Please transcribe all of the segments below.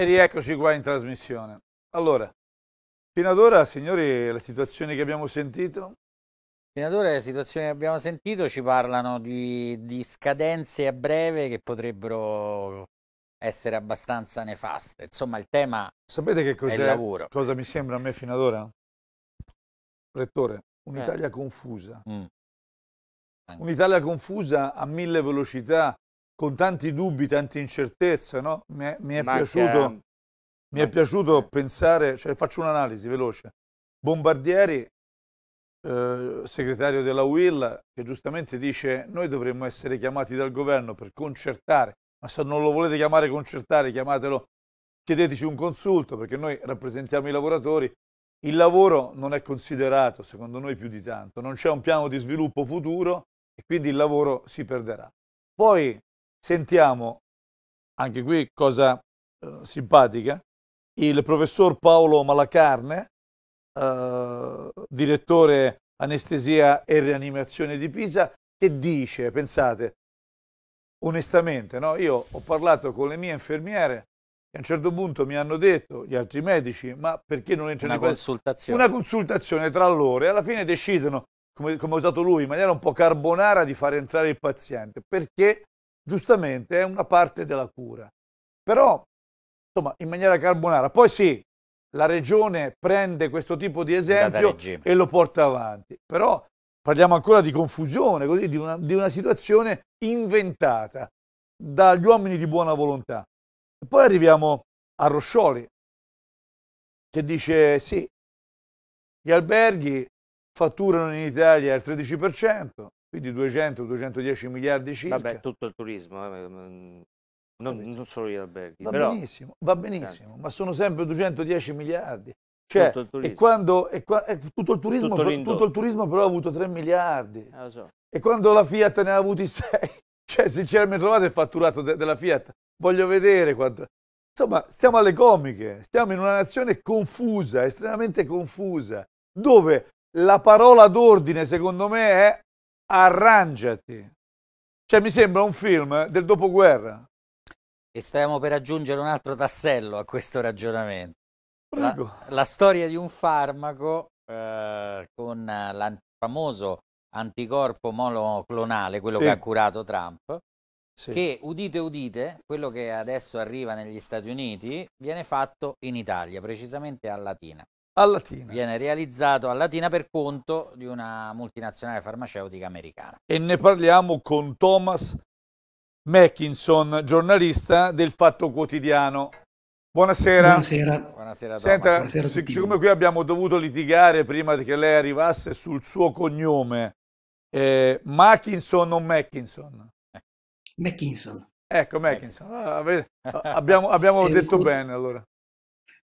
E rieccoci qua in trasmissione. Allora, fino ad ora, signori, le situazioni che abbiamo sentito? Fino ad ora le situazioni che abbiamo sentito ci parlano di, di scadenze a breve che potrebbero essere abbastanza nefaste. Insomma, il tema Sapete che cos'è, è il lavoro. Cosa mi sembra a me fino ad ora? Rettore, eh. un'Italia eh. confusa. Mm. Un'Italia confusa a mille velocità con tanti dubbi, tante incertezze, no? mi, è, mi, è piaciuto, mi è, piaciuto, pensare, cioè, faccio un'analisi veloce. Bombardieri, eh, segretario della UIL, che giustamente dice noi dovremmo essere chiamati dal governo per concertare, ma se non lo volete chiamare concertare, chiamatelo, chiedeteci un consulto perché noi rappresentiamo i lavoratori. Il lavoro non è considerato, secondo noi, più di tanto, non c'è un piano di sviluppo futuro e quindi il lavoro si perderà. Poi Sentiamo anche qui cosa eh, simpatica, il professor Paolo Malacarne, eh, direttore anestesia e rianimazione di Pisa, che dice, pensate, onestamente, no? io ho parlato con le mie infermiere e a un certo punto mi hanno detto gli altri medici, ma perché non entrano in consultazione? Una consultazione tra loro e alla fine decidono, come, come ha usato lui, in maniera un po' carbonara di far entrare il paziente, perché giustamente è una parte della cura. Però, insomma, in maniera carbonara. Poi sì, la regione prende questo tipo di esempio e lo porta avanti. Però parliamo ancora di confusione, così, di, una, di una situazione inventata dagli uomini di buona volontà. Poi arriviamo a Roscioli, che dice sì, gli alberghi fatturano in Italia il 13%, quindi 200-210 miliardi circa. Vabbè, tutto il turismo, eh, mm, non, non, solo gli alberghi. Va però... benissimo, va benissimo certo. ma sono sempre 210 miliardi. Cioè, tutto e quando, e qua, e tutto, il turismo, tutto, tutto, il turismo, però ha avuto 3 miliardi. Eh, so. E quando la Fiat ne ha avuti 6. Cioè, sinceramente, trovate il fatturato de della Fiat. Voglio vedere quanto... Insomma, stiamo alle comiche. Stiamo in una nazione confusa, estremamente confusa, dove la parola d'ordine, secondo me, è arrangiati. Cioè mi sembra un film del dopoguerra. E stiamo per aggiungere un altro tassello a questo ragionamento. La, la, storia di un farmaco eh, con il famoso anticorpo monoclonale, quello sì. che ha curato Trump, sì. che udite udite, quello che adesso arriva negli Stati Uniti, viene fatto in Italia, precisamente a Latina a Latina. Viene realizzato a Latina per conto di una multinazionale farmaceutica americana. E ne parliamo con Thomas Mackinson, giornalista del Fatto Quotidiano. Buonasera. Buonasera. Buonasera, Senta, Buonasera siccome qui abbiamo dovuto litigare prima che lei arrivasse sul suo cognome, eh, Mackinson o Mackinson? Mackinson. Ecco, Mackinson. Ah, ah, abbiamo, abbiamo eh, detto bene allora.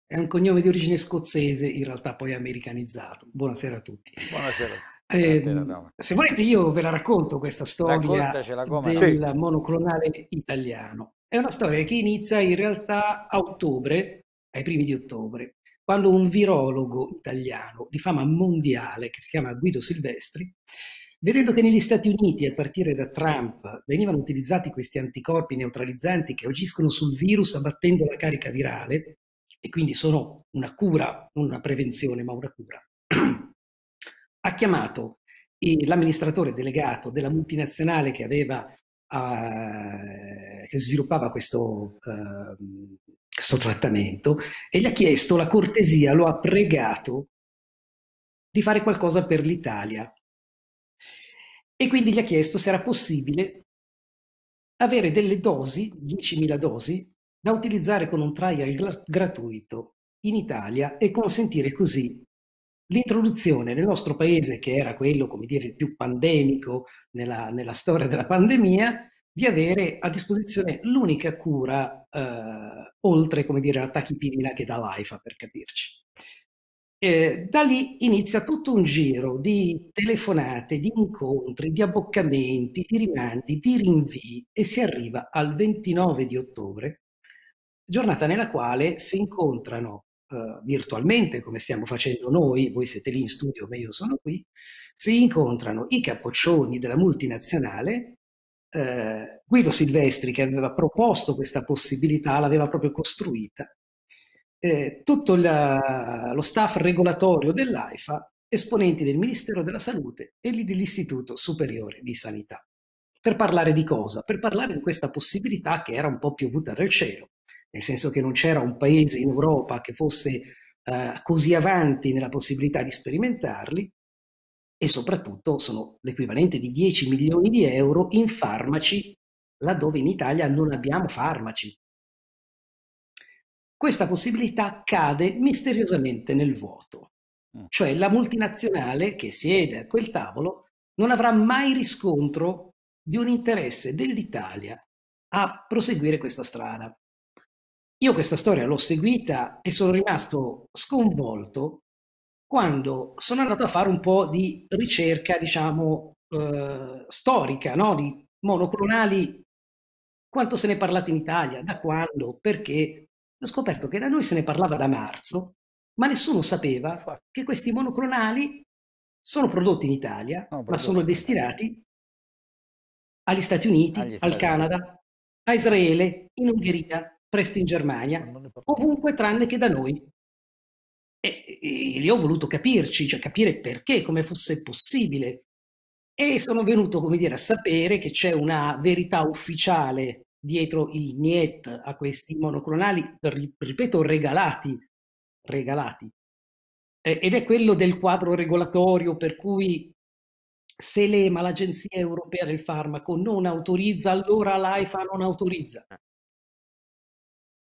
È un cognome di origine scozzese, in realtà poi americanizzato. Buonasera a tutti. Buonasera. Eh, Buonasera se volete io ve la racconto questa storia del sì. monoclonale italiano. È una storia che inizia in realtà a ottobre, ai primi di ottobre, quando un virologo italiano di fama mondiale, che si chiama Guido Silvestri, Vedendo che negli Stati Uniti, a partire da Trump, venivano utilizzati questi anticorpi neutralizzanti che agiscono sul virus abbattendo la carica virale, e quindi sono una cura, non una prevenzione, ma una cura, ha chiamato l'amministratore delegato della multinazionale che, aveva, uh, che sviluppava questo, uh, questo trattamento e gli ha chiesto la cortesia, lo ha pregato di fare qualcosa per l'Italia. E quindi gli ha chiesto se era possibile avere delle dosi, 10.000 dosi, da utilizzare con un trial gratuito in Italia e consentire così l'introduzione nel nostro paese, che era quello, come dire, il più pandemico nella, nella storia della pandemia, di avere a disposizione l'unica cura eh, oltre, come dire, la tachipirina che dà l'AIFA, per capirci. Eh, da lì inizia tutto un giro di telefonate, di incontri, di abboccamenti, di rimandi, di rinvii e si arriva al 29 di ottobre giornata nella quale si incontrano eh, virtualmente, come stiamo facendo noi, voi siete lì in studio, ma io sono qui, si incontrano i capoccioni della multinazionale. Eh, Guido Silvestri, che aveva proposto questa possibilità, l'aveva proprio costruita. Eh, tutto la, lo staff regolatorio dell'AIFA, esponenti del Ministero della Salute e dell'Istituto Superiore di Sanità. Per parlare di cosa? Per parlare di questa possibilità che era un po' piovuta dal cielo, nel senso che non c'era un paese in Europa che fosse eh, così avanti nella possibilità di sperimentarli e soprattutto sono l'equivalente di 10 milioni di euro in farmaci laddove in Italia non abbiamo farmaci. Questa possibilità cade misteriosamente nel vuoto, mm. cioè la multinazionale che siede a quel tavolo non avrà mai riscontro di un interesse dell'Italia a proseguire questa strada. Io questa storia l'ho seguita e sono rimasto sconvolto quando sono andato a fare un po' di ricerca, diciamo, eh, storica, no? di monoclonali, quanto se ne è parlato in Italia, da quando, perché. Ho scoperto che da noi se ne parlava da marzo, ma nessuno sapeva che questi monoclonali sono prodotti in Italia, no, prodotti. ma sono destinati agli Stati Uniti, agli al Stati Canada, a Israele, in Ungheria, presto in Germania, ovunque tranne che da noi. E, e lì ho voluto capirci, cioè capire perché, come fosse possibile. E sono venuto, come dire, a sapere che c'è una verità ufficiale dietro il niet a questi monoclonali, ripeto, regalati, regalati. Ed è quello del quadro regolatorio per cui se l'EMA, l'Agenzia Europea del Farmaco, non autorizza, allora l'AIFA non autorizza. Ah.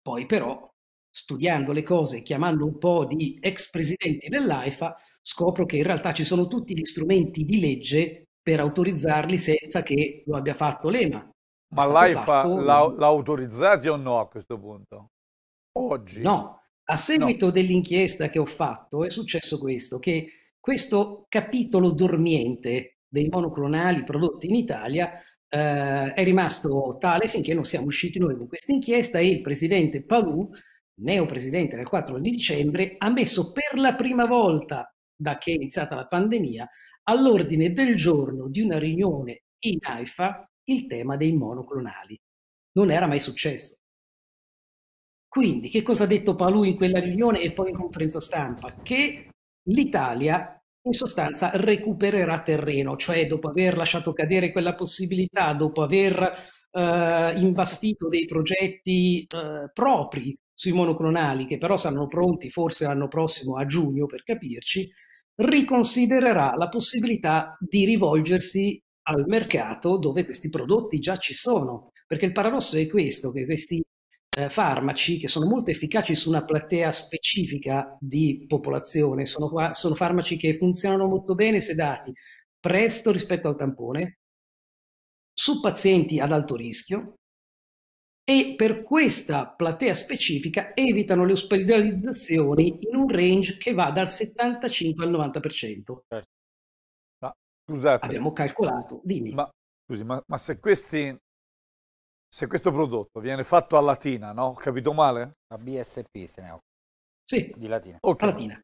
Poi però, studiando le cose, chiamando un po' di ex presidenti dell'AIFA, scopro che in realtà ci sono tutti gli strumenti di legge per autorizzarli senza che lo abbia fatto l'EMA. Ma l'AIFA l'ha, l'ha autorizzati o no a questo punto? Oggi? No, a seguito no. dell'inchiesta che ho fatto è successo questo, che questo capitolo dormiente dei monoclonali prodotti in Italia eh, è rimasto tale finché non siamo usciti noi con questa inchiesta e il presidente Palù, neopresidente del 4 di dicembre, ha messo per la prima volta da che è iniziata la pandemia all'ordine del giorno di una riunione in AIFA il tema dei monoclonali. Non era mai successo. Quindi, che cosa ha detto Palù in quella riunione e poi in conferenza stampa? Che l'Italia in sostanza recupererà terreno, cioè dopo aver lasciato cadere quella possibilità, dopo aver eh, imbastito dei progetti eh, propri sui monoclonali, che però saranno pronti forse l'anno prossimo a giugno per capirci, riconsidererà la possibilità di rivolgersi al mercato dove questi prodotti già ci sono. Perché il paradosso è questo, che questi eh, farmaci che sono molto efficaci su una platea specifica di popolazione, sono, sono farmaci che funzionano molto bene se dati presto rispetto al tampone, su pazienti ad alto rischio, e per questa platea specifica evitano le ospedalizzazioni in un range che va dal 75 al 90%. Certo. Ma, scusate. Abbiamo calcolato, dimmi. Ma, scusi, ma, ma se questi se questo prodotto viene fatto a latina, no? Capito male? A BSP se ne occupa. Sì, di latina. Okay. A latina.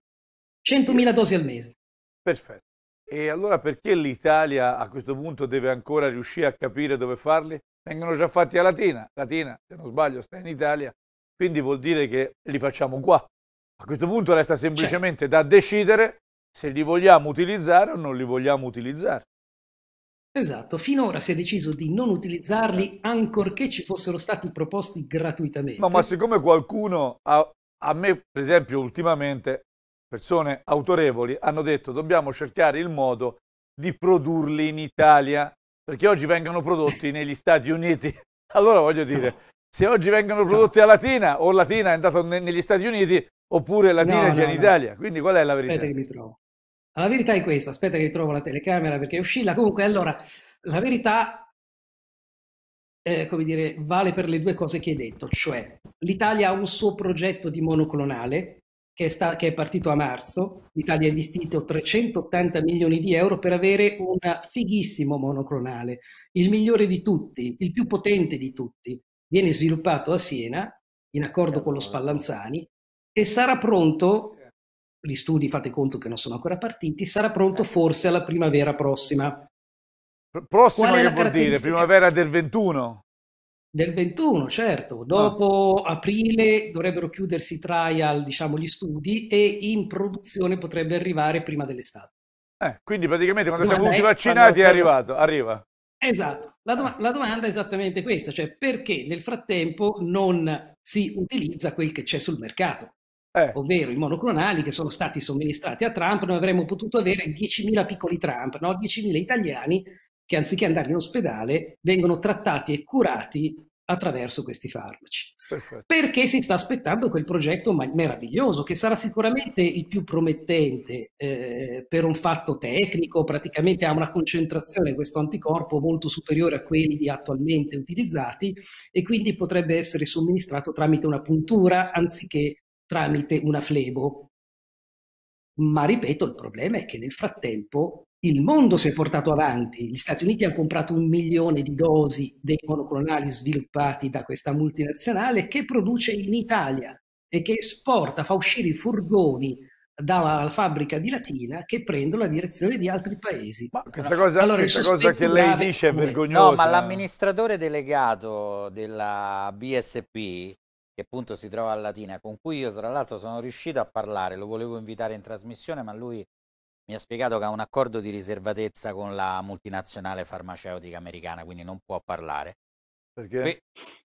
100.000 dosi al mese. Perfetto. E allora perché l'Italia a questo punto deve ancora riuscire a capire dove farli? Vengono già fatti a Latina. Latina, se non sbaglio, sta in Italia. Quindi vuol dire che li facciamo qua. A questo punto resta semplicemente certo. da decidere se li vogliamo utilizzare o non li vogliamo utilizzare. Esatto, finora si è deciso di non utilizzarli ancorché ci fossero stati proposti gratuitamente. No, ma siccome qualcuno, ha, a me per esempio ultimamente, persone autorevoli hanno detto dobbiamo cercare il modo di produrli in Italia, perché oggi vengono prodotti negli Stati Uniti. Allora voglio dire, no. se oggi vengono prodotti no. a Latina o Latina è andato negli Stati Uniti oppure Latina no, è già in Italia, quindi qual è la verità? Vedete che mi trovo. La verità è questa, aspetta che ritrovo la telecamera perché oscilla. Comunque, allora, la verità, eh, come dire, vale per le due cose che hai detto, cioè l'Italia ha un suo progetto di monoclonale che è, sta, che è partito a marzo, l'Italia ha investito 380 milioni di euro per avere un fighissimo monoclonale, il migliore di tutti, il più potente di tutti. Viene sviluppato a Siena, in accordo con lo certo. Spallanzani, e sarà pronto gli studi fate conto che non sono ancora partiti, sarà pronto certo. forse alla primavera prossima. prossima Qual che vuol dire? Primavera del 21? Del 21, certo. Ah. Dopo no. aprile dovrebbero chiudersi i trial, diciamo, gli studi e in produzione potrebbe arrivare prima dell'estate. Eh, quindi praticamente quando siamo tutti vaccinati è arrivato, arriva. Esatto, la, do- la, domanda è esattamente questa, cioè perché nel frattempo non si utilizza quel che c'è sul mercato? eh. ovvero i monoclonali che sono stati somministrati a Trump, noi avremmo potuto avere 10.000 piccoli Trump, no? 10.000 italiani che anziché andare in ospedale vengono trattati e curati attraverso questi farmaci. Perfetto. Perché si sta aspettando quel progetto meraviglioso, che sarà sicuramente il più promettente eh, per un fatto tecnico, praticamente ha una concentrazione di questo anticorpo molto superiore a quelli attualmente utilizzati e quindi potrebbe essere somministrato tramite una puntura anziché tramite una flebo. Ma ripeto, il problema è che nel frattempo il mondo si è portato avanti, gli Stati Uniti hanno comprato un milione di dosi dei monoclonali sviluppati da questa multinazionale che produce in Italia e che esporta, fa uscire i furgoni dalla fabbrica di Latina che prendono la direzione di altri paesi. Ma questa cosa, allora, questa cosa che lei dice è vergognosa. No, ma l'amministratore delegato della BSP che appunto si trova a Latina, con cui io tra l'altro sono riuscito a parlare, lo volevo invitare in trasmissione, ma lui mi ha spiegato che ha un accordo di riservatezza con la multinazionale farmaceutica americana, quindi non può parlare. Perché? Pe-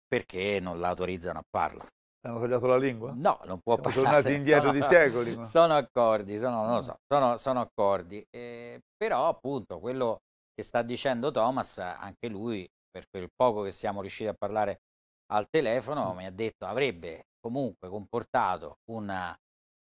perché non l'autorizzano a parlare. Hanno tagliato la lingua? No, non può Siamo parlare. tornati indietro sono, di secoli. Ma... Sono accordi, sono, non mm. so, sono, sono accordi. Eh, però appunto quello che sta dicendo Thomas, anche lui, per quel poco che siamo riusciti a parlare al telefono mi ha detto avrebbe comunque comportato una,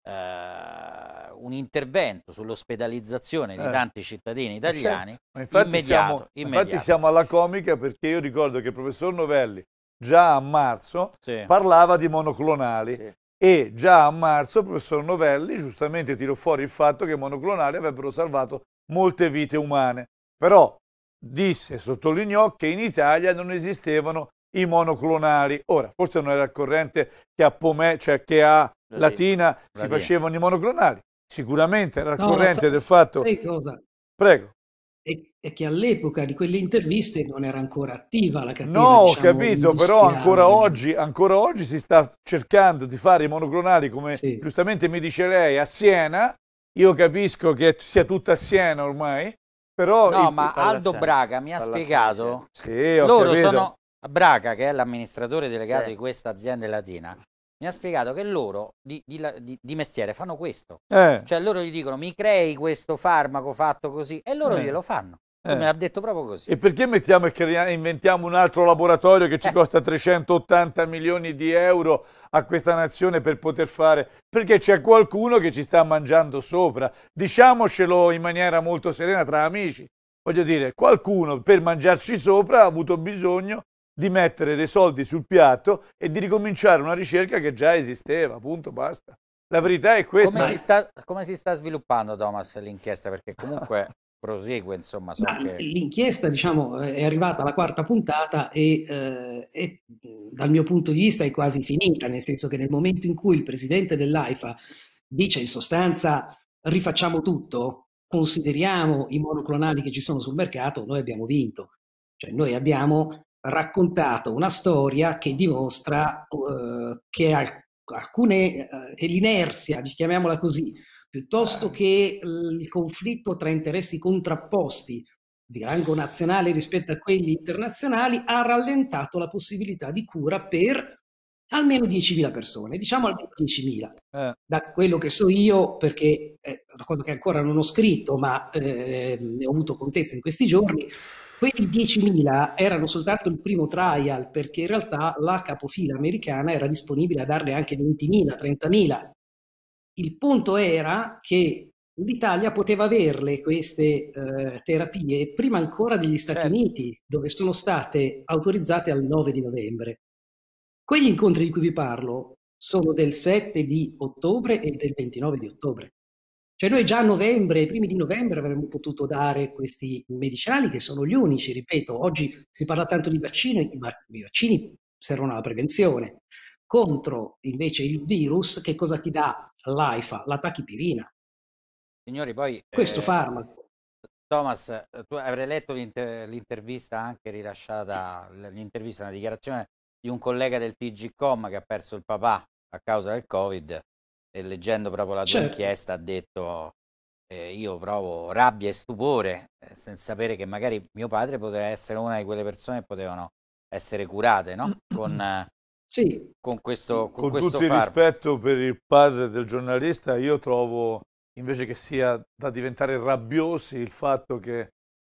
eh, un intervento sull'ospedalizzazione di eh, tanti cittadini eh, italiani certo. infatti immediato, siamo, immediato. Infatti siamo alla comica perché io ricordo che il professor Novelli già a marzo sì. parlava di monoclonali sì. e già a marzo il professor Novelli giustamente tirò fuori il fatto che i monoclonali avrebbero salvato molte vite umane. Però disse, sottolineò che in Italia non esistevano i monoclonali. Ora, forse non era al corrente che a Pomè, cioè che a Latina, Latina si facevano i monoclonali. Sicuramente era al no, corrente so, del fatto... Sai cosa? Prego. E, che all'epoca di quelle interviste non era ancora attiva la catena. No, ho diciamo, capito, però ancora oggi, ancora oggi, si sta cercando di fare i monoclonali, come sì. giustamente mi dice lei, a Siena. Io capisco che sia tutta a Siena ormai, però... No, ma Aldo Braga mi ha spiegato sì, loro capito. sono Braca, che è l'amministratore delegato sì. di questa azienda latina, mi ha spiegato che loro di, di, di mestiere fanno questo. Eh. Cioè loro gli dicono mi crei questo farmaco fatto così e loro eh. glielo fanno. Eh. Me l'ha detto proprio così. E perché mettiamo e inventiamo un altro laboratorio che ci eh. costa 380 milioni di euro a questa nazione per poter fare? Perché c'è qualcuno che ci sta mangiando sopra. Diciamocelo in maniera molto serena tra amici. Voglio dire, qualcuno per mangiarci sopra ha avuto bisogno di mettere dei soldi sul piatto e di ricominciare una ricerca che già esisteva, punto, basta. La verità è questa. Come si sta, come si sta sviluppando, Thomas, l'inchiesta? Perché comunque prosegue, insomma. So che... L'inchiesta, diciamo, è arrivata alla quarta puntata e eh, è, dal mio punto di vista è quasi finita, nel senso che nel momento in cui il presidente dell'AIFA dice in sostanza rifacciamo tutto, consideriamo i monoclonali che ci sono sul mercato, noi abbiamo vinto. Cioè noi abbiamo raccontato una storia che dimostra uh, che al- alcune, uh, che l'inerzia, chiamiamola così, piuttosto eh. che il conflitto tra interessi contrapposti di rango nazionale rispetto a quelli internazionali ha rallentato la possibilità di cura per almeno 10.000 persone, diciamo almeno 10.000, eh. da quello che so io, perché è una cosa che ancora non ho scritto, ma eh, ne ho avuto contezza in questi giorni, Quei 10.000 erano soltanto il primo trial perché in realtà la capofila americana era disponibile a darne anche 20.000, 30.000. Il punto era che l'Italia poteva averle queste eh, terapie prima ancora degli Stati certo. Uniti, dove sono state autorizzate al 9 di novembre. Quegli incontri di cui vi parlo sono del 7 di ottobre e del 29 di ottobre. Cioè noi già a novembre, i primi di novembre avremmo potuto dare questi medicinali che sono gli unici, ripeto, oggi si parla tanto di vaccini, ma i vaccini servono alla prevenzione. Contro invece il virus, che cosa ti dà l'AIFA? La tachipirina. Signori, poi... Questo eh, farmaco. Thomas, tu avrai letto l'intervista anche rilasciata, l'intervista, una dichiarazione di un collega del TG Com che ha perso il papà a causa del Covid e leggendo proprio la tua certo. inchiesta ha detto eh, io provo rabbia e stupore eh, senza sapere che magari mio padre poteva essere una di quelle persone che potevano essere curate no? con, sì. con questo con, con questo tutto farm. il rispetto per il padre del giornalista io trovo invece che sia da diventare rabbiosi il fatto che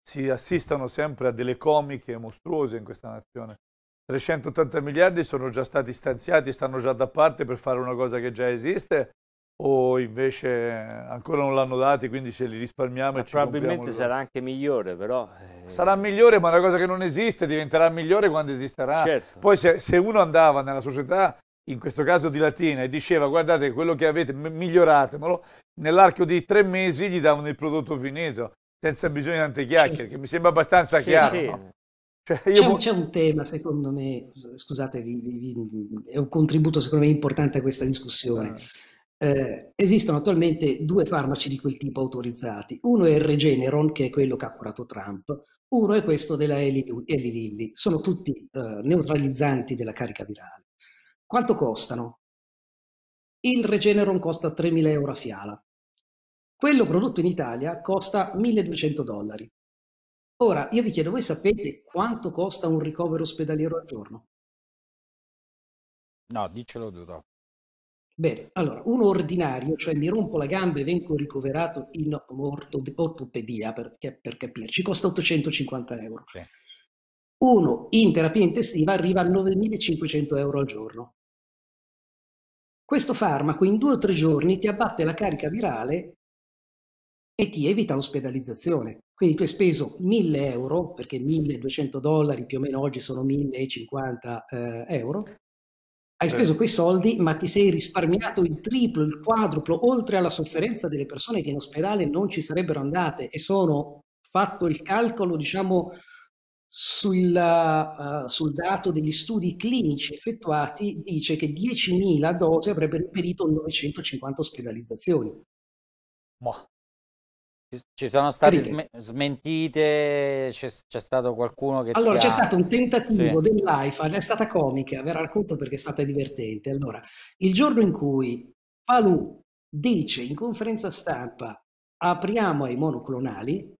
si assistano sempre a delle comiche mostruose in questa nazione 380 miliardi sono già stati stanziati, stanno già da parte per fare una cosa che già esiste o invece ancora non l'hanno dati quindi ce li risparmiamo ma e ci probabilmente sarà anche migliore però eh, sarà migliore ma una cosa che non esiste diventerà migliore quando esisterà certo. poi se, se, uno andava nella società in questo caso di Latina e diceva guardate quello che avete miglioratemelo nell'arco di tre mesi gli davano il prodotto finito senza bisogno di tante chiacchiere che mi sembra abbastanza sì, chiaro sì. No? Cioè io... c'è, un, c'è, un, tema, secondo me, scusate, vi, vi, è un contributo secondo me importante a questa discussione. Eh, eh esistono attualmente due farmaci di quel tipo autorizzati. Uno è il Regeneron, che è quello che ha curato Trump, uno è questo della Eli, Eli Lilly. Sono tutti eh, neutralizzanti della carica virale. Quanto costano? Il Regeneron costa 3.000 euro a fiala. Quello prodotto in Italia costa 1.200 dollari. Ora, io vi chiedo, voi sapete quanto costa un ricovero ospedaliero al giorno? No, dicelo tu dopo. Bene, allora, uno ordinario, cioè mi rompo la gamba e vengo ricoverato in ortopedia, per, per capirci, costa 850 euro. Sì. Uno in terapia intestiva arriva a 9.500 euro al giorno. Questo farmaco in due o tre giorni ti abbatte la carica virale e ti evita l'ospedalizzazione. Quindi tu hai speso 1000 euro, perché 1200 dollari più o meno oggi sono 1050 eh, euro, hai speso certo. quei soldi ma ti sei risparmiato il triplo, il quadruplo, oltre alla sofferenza delle persone che in ospedale non ci sarebbero andate e sono fatto il calcolo, diciamo, sul, uh, sul, dato degli studi clinici effettuati dice che 10.000 dosi avrebbero impedito 950 ospedalizzazioni. Ma. Ci sono state sm- smentite, c'è, c'è, stato qualcuno che... Allora, ha... c'è stato un tentativo sì. dell'AIFA, è stata comica, ve la racconto perché è stata divertente. Allora, il giorno in cui Palù dice in conferenza stampa apriamo ai monoclonali,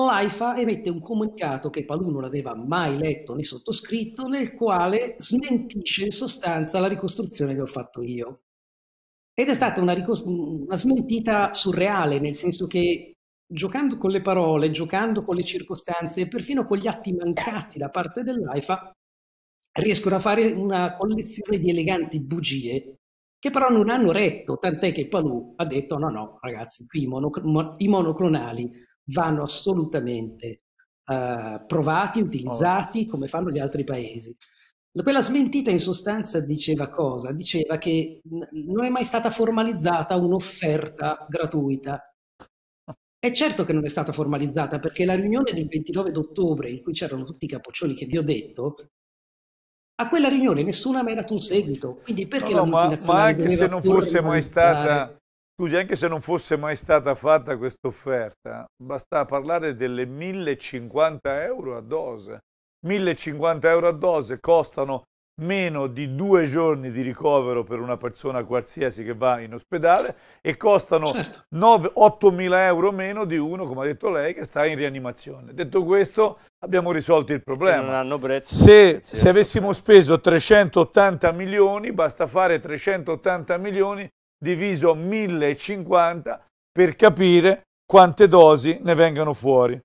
l'AIFA emette un comunicato che Palù non aveva mai letto né sottoscritto, nel quale smentisce in sostanza la ricostruzione che ho fatto io. Ed è stata una, ricos- una smentita surreale, nel senso che giocando con le parole, giocando con le circostanze e perfino con gli atti mancati da parte dell'AIFA, riescono a fare una collezione di eleganti bugie che però non hanno retto, tant'è che Palù ha detto no, no, ragazzi, qui i, monoc- i monoclonali vanno assolutamente uh, provati, utilizzati come fanno gli altri paesi. Quella smentita in sostanza diceva cosa? Diceva che non è mai stata formalizzata un'offerta gratuita. È certo che non è stata formalizzata perché la riunione del 29 d'ottobre in cui c'erano tutti i capoccioli che vi ho detto, a quella riunione nessuna ha mai dato un seguito. Quindi perché no, no, la multinazionale ma, ma anche se non fosse mai stata Scusi, anche se non fosse mai stata fatta questa offerta, basta parlare delle 1050 euro a dose 1050 euro a dose costano meno di due giorni di ricovero per una persona qualsiasi che va in ospedale e costano certo. 8.000 euro meno di uno, come ha detto lei, che sta in rianimazione. Detto questo, abbiamo risolto il problema. Se, se avessimo speso 380 milioni, basta fare 380 milioni diviso 1.050 per capire quante dosi ne vengano fuori.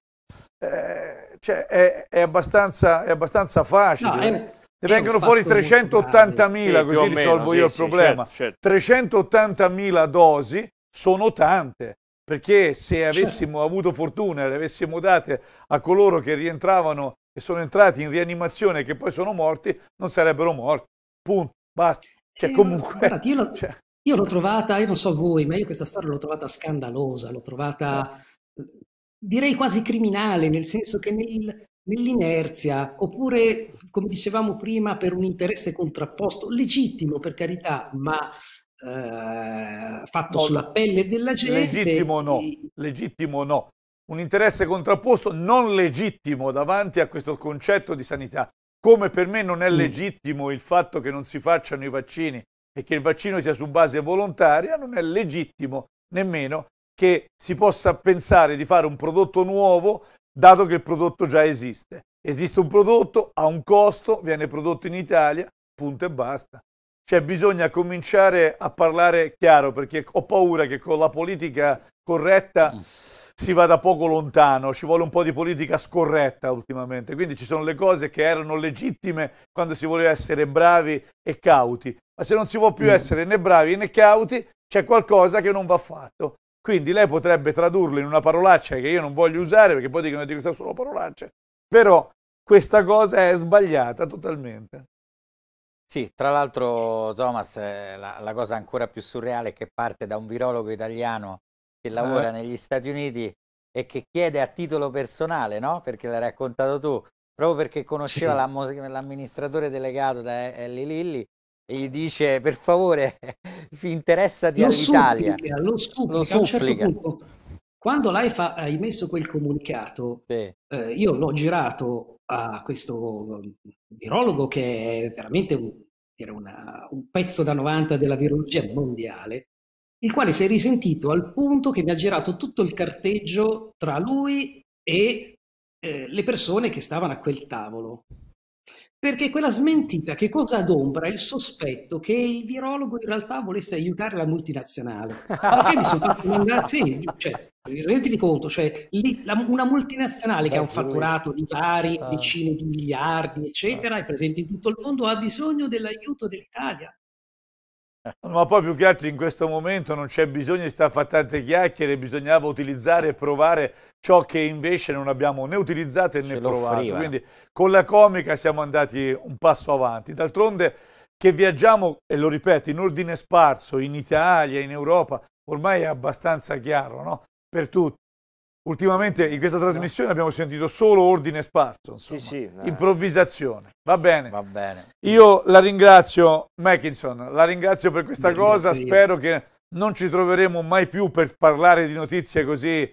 Eh, cioè, è, è, abbastanza, è abbastanza facile. No, è... Ne vengono fuori 380.000, così meno, risolvo sì, io il sì, problema. Certo, certo. 380.000 dosi sono tante, perché se certo. avessimo certo. avuto fortuna e le avessimo date a coloro che rientravano e sono entrati in rianimazione e che poi sono morti, non sarebbero morti. Punto, basta. Cioè, eh, comunque... Guardate, io, l'ho, cioè... io l'ho trovata, io non so voi, ma io questa storia l'ho trovata scandalosa, l'ho trovata... No eh direi quasi criminale, nel senso che nel, nell'inerzia, oppure come dicevamo prima, per un interesse contrapposto, legittimo per carità, ma eh, fatto no, sulla pelle della gente. Legittimo no, e... legittimo no. Un interesse contrapposto non legittimo davanti a questo concetto di sanità, come per me non è mm. legittimo il fatto che non si facciano i vaccini e che il vaccino sia su base volontaria, non è legittimo nemmeno che si possa pensare di fare un prodotto nuovo dato che il prodotto già esiste. Esiste un prodotto, ha un costo, viene prodotto in Italia, punto e basta. Cioè bisogna cominciare a parlare chiaro perché ho paura che con la politica corretta mm. si vada poco lontano, ci vuole un po' di politica scorretta ultimamente, quindi ci sono le cose che erano legittime quando si voleva essere bravi e cauti, ma se non si può più mm. essere né bravi né cauti c'è qualcosa che non va fatto quindi lei potrebbe tradurlo in una parolaccia che io non voglio usare perché poi dicono di sono solo parolacce, però questa cosa è sbagliata totalmente. Sì, tra l'altro Thomas, eh, la, la, cosa ancora più surreale è che parte da un virologo italiano che lavora eh. negli Stati Uniti e che chiede a titolo personale, no? Perché l'hai raccontato tu, proprio perché conosceva sì. l'amministratore delegato da Ellie Lilli, e gli dice per favore interessati lo all'Italia. Supplica, lo supplica, lo supplica. Certo punto, quando l'AIFA eh, ha emesso quel comunicato, sì. eh, io l'ho girato a questo mm, virologo che è veramente un, una, un pezzo da 90 della virologia mondiale, il quale si è risentito al punto che mi ha girato tutto il carteggio tra lui e eh, le persone che stavano a quel tavolo perché quella smentita che cosa adombra il sospetto che il virologo in realtà volesse aiutare la multinazionale. Perché mi sono fatto mandare, sì, cioè, renditi conto, cioè, lì, la, una multinazionale Beh, che ha un fatturato di vari ah. decine di miliardi, eccetera, ah. è presente in tutto il mondo, ha bisogno dell'aiuto dell'Italia. Ma poi più che altro in questo momento non c'è bisogno di stare a fare tante chiacchiere, bisognava utilizzare e provare ciò che invece non abbiamo né utilizzato né provato. Quindi con la comica siamo andati un passo avanti. D'altronde che viaggiamo, e lo ripeto, in ordine sparso, in Italia, in Europa, ormai è abbastanza chiaro, no? Per tutti. Ultimamente in questa trasmissione abbiamo sentito solo ordine sparso, insomma. Sì, sì, eh. improvvisazione. Va bene. Va bene. Io la ringrazio, Mackinson, la ringrazio per questa Beh, cosa, spero che non ci troveremo mai più per parlare di notizie così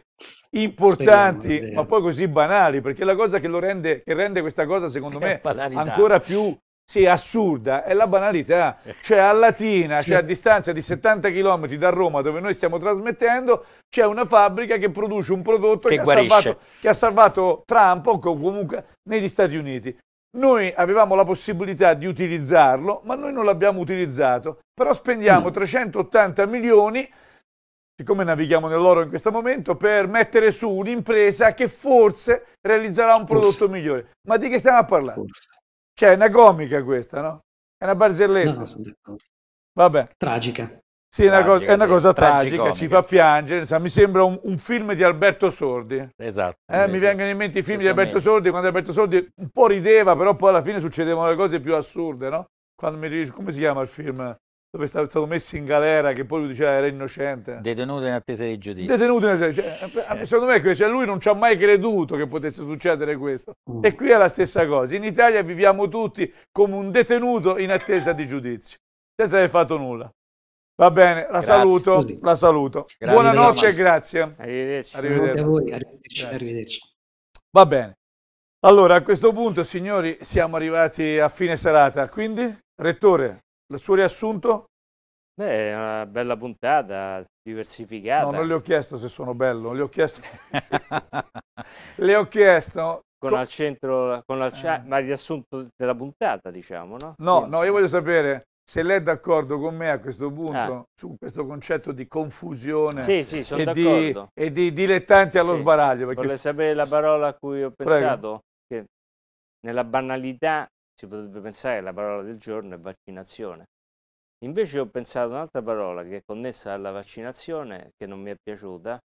importanti, Speriamo, ma poi così banali, perché la cosa che, lo rende, che rende questa cosa, secondo che me, banalità. ancora più sì, assurda, è la banalità. Cioè a Latina, cioè a distanza di 70 km da Roma, dove noi stiamo trasmettendo, c'è una fabbrica che produce un prodotto che, che, ha, salvato, che ha, salvato, Trump o comunque negli Stati Uniti. Noi avevamo la possibilità di utilizzarlo, ma noi non l'abbiamo utilizzato. Però spendiamo mm. 380 milioni, siccome navighiamo nell'oro in questo momento, per mettere su un'impresa che forse realizzerà un prodotto forse. migliore. Ma di che stiamo a parlare? Forse. Cioè, è una comica questa, no? È una barzelletta. No, no, Vabbè. Tragica. Sì, è una, co- è una cosa sì. tragica, ci fa piangere. Insomma, mi sembra un, un, film di Alberto Sordi. Esatto. Eh, esatto. Mi vengono in mente i film di Alberto Sordi, quando Alberto Sordi un po' rideva, però poi alla fine succedevano le cose più assurde, no? Mi... Come si chiama il film? dove è stato messo in galera, che poi lui diceva era innocente. Detenuto in attesa di giudizio. Detenuto in attesa di giudizio. Eh, cioè, eh. Secondo me cioè, lui non ci ha mai creduto che potesse succedere questo. E qui è la stessa cosa. In Italia viviamo tutti come un detenuto in attesa di giudizio, senza aver fatto nulla. Va bene, la grazie. saluto. Così. La saluto. Grazie. Buonanotte e grazie. Arrivederci. Arrivederci. A voi, arrivederci. arrivederci. Va bene. Allora, a questo punto, signori, siamo arrivati a fine serata. Quindi, rettore, il suo riassunto? Beh, è una bella puntata, diversificata. No, non le ho chiesto se sono bello, le ho chiesto... le ho chiesto... Con al centro, con al... Cioè, eh. ma il riassunto della puntata, diciamo, no? No, sì. no, io voglio sapere se lei è d'accordo con me a questo punto ah. su questo concetto di confusione sì, sì, e, di, e, di, dilettanti allo sì. sbaraglio. Perché... Vuole sapere la parola a cui ho pensato? Prego. Che nella banalità si potrebbe pensare la parola del giorno è vaccinazione. Invece ho pensato un'altra parola che è connessa alla vaccinazione, che non mi è piaciuta,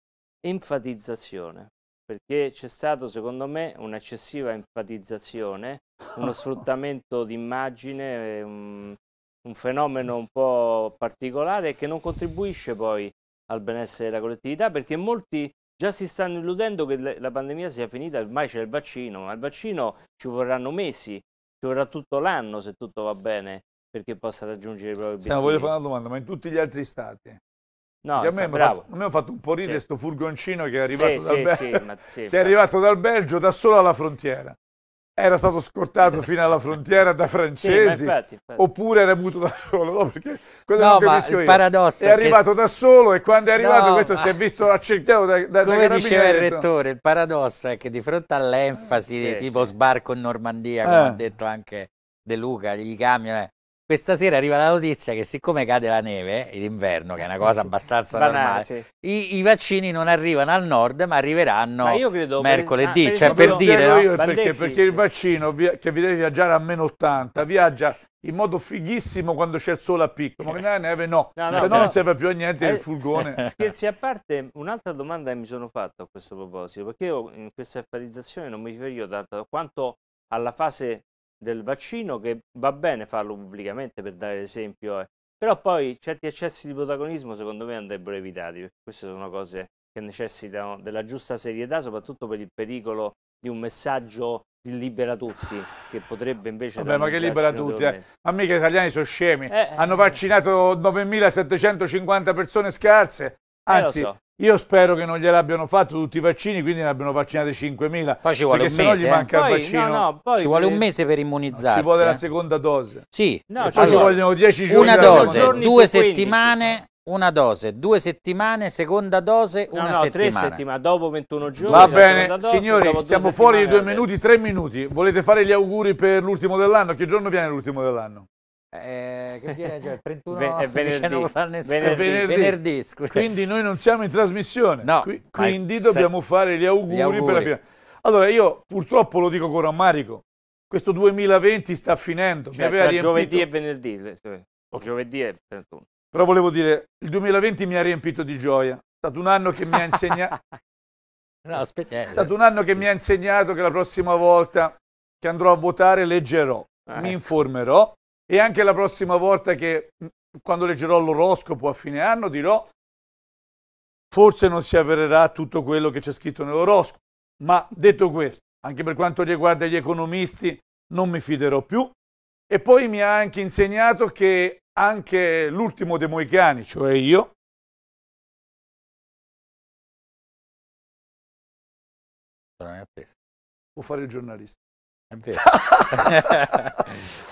enfatizzazione, perché c'è stato secondo me un'eccessiva enfatizzazione, uno sfruttamento d'immagine, un, un fenomeno un po' particolare che non contribuisce poi al benessere della collettività, perché molti già si stanno illudendo che la pandemia sia finita, ormai c'è il vaccino, ma il vaccino ci vorranno mesi ci vorrà tutto l'anno se tutto va bene perché possa raggiungere i propri obiettivi. voglio fare una domanda, ma in tutti gli altri stati? No, a me, fatto, a ha fatto un po' ridere questo sì. furgoncino che, è arrivato, sì, sì, Bel... ma, che è arrivato dal Belgio da solo alla frontiera era stato scortato fino alla frontiera da francesi sì, infatti, infatti. oppure era muto da solo no, perché quello no, non capisco paradosso è arrivato che... da solo e quando è arrivato no, questo ma... si è visto accerchiato da, da, come da diceva il rettore il paradosso è che di fronte all'enfasi sì, tipo sì. sbarco in Normandia come eh. ha detto anche De Luca gli camion questa sera arriva la notizia che siccome cade la neve in inverno, che è una cosa eh abbastanza Banale, normale, i, i, vaccini non arrivano al nord ma arriveranno ma credo, mercoledì, per, cioè per dire... Eh, no? Io, perché, perché, il vaccino via, che vi deve viaggiare a meno 80 viaggia in modo fighissimo quando c'è il sole a picco, ma nella neve no, no, no se no non serve più a niente eh, il furgone. Scherzi a parte, un'altra domanda che mi sono fatto a questo proposito, perché io in questa affarizzazione non mi riferivo tanto quanto alla fase del vaccino che va bene farlo pubblicamente per dare l'esempio, eh. però poi certi eccessi di protagonismo secondo me andrebbero evitati, perché queste sono cose che necessitano della giusta serietà, soprattutto per il pericolo di un messaggio di libera tutti, che potrebbe invece... Vabbè, ma che libera tutti? Eh. Ma mica gli italiani sono scemi. Eh, eh. Hanno vaccinato 9.750 persone scarse, eh, Anzi, eh, so. io spero che non gliel'abbiano fatto tutti i vaccini, quindi ne abbiano vaccinate 5.000. Poi ci vuole un mese. Gli eh. manca poi, il vaccino. No, no, poi ci vuole un eh, mese per immunizzarsi. No, ci vuole la seconda dose. Sì. No, poi ci vogliono 10 giorni. Una dose, due settimane. Una dose, due settimane, seconda dose, no, una no, settimana. tre settimane, dopo 21 giorni. Va bene, dose, signori, siamo fuori di due minuti, tre minuti. Volete fare gli auguri per l'ultimo dell'anno? Che giorno viene l'ultimo dell'anno? Eh, che viene cioè, 31 Ve- venerdì, venerdì, venerdì. venerdì quindi noi non siamo in trasmissione no, Qui, quindi dobbiamo fare gli auguri, gli auguri, per la fine allora io purtroppo lo dico con rammarico questo 2020 sta finendo cioè, mi aveva riempito... giovedì e venerdì okay. giovedì e 31 però volevo dire il 2020 mi ha riempito di gioia è stato un anno che mi ha insegnato no, aspetta, eh. è stato un anno che mi ha insegnato che la prossima volta che andrò a votare leggerò eh. mi ecco. informerò e anche la prossima volta che mm, quando leggerò l'oroscopo a fine anno dirò forse non si avvererà tutto quello che c'è scritto nell'oroscopo. Ma detto questo, anche per quanto riguarda gli economisti, non mi fiderò più. E poi mi ha anche insegnato che anche l'ultimo dei Moicani, cioè io, può fare il giornalista. È vero.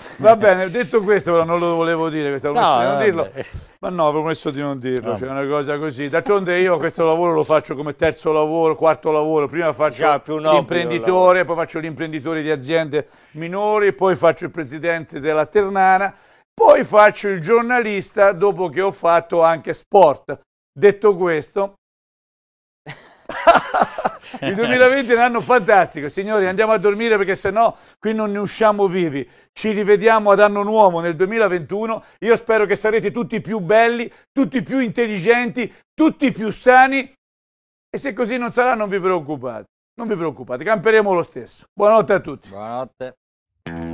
Va bene, detto questo, però non lo volevo dire, questa no, promesso di non dirlo. Ma ah. no, avevo promesso di non dirlo, no. cioè una cosa così. D'altronde io questo lavoro lo faccio come terzo lavoro, quarto lavoro, prima faccio l'imprenditore, poi faccio l'imprenditore di aziende minori, poi faccio il presidente della Ternana, poi faccio il giornalista dopo che ho fatto anche sport. Detto questo... Il 2020 è un anno fantastico, signori, andiamo a dormire perché se no qui non ne usciamo vivi. Ci rivediamo ad anno nuovo nel 2021. Io spero che sarete tutti più belli, tutti più intelligenti, tutti più sani. E se così non sarà, non vi preoccupate. Non vi preoccupate, camperemo lo stesso. Buonanotte a tutti. Buonanotte.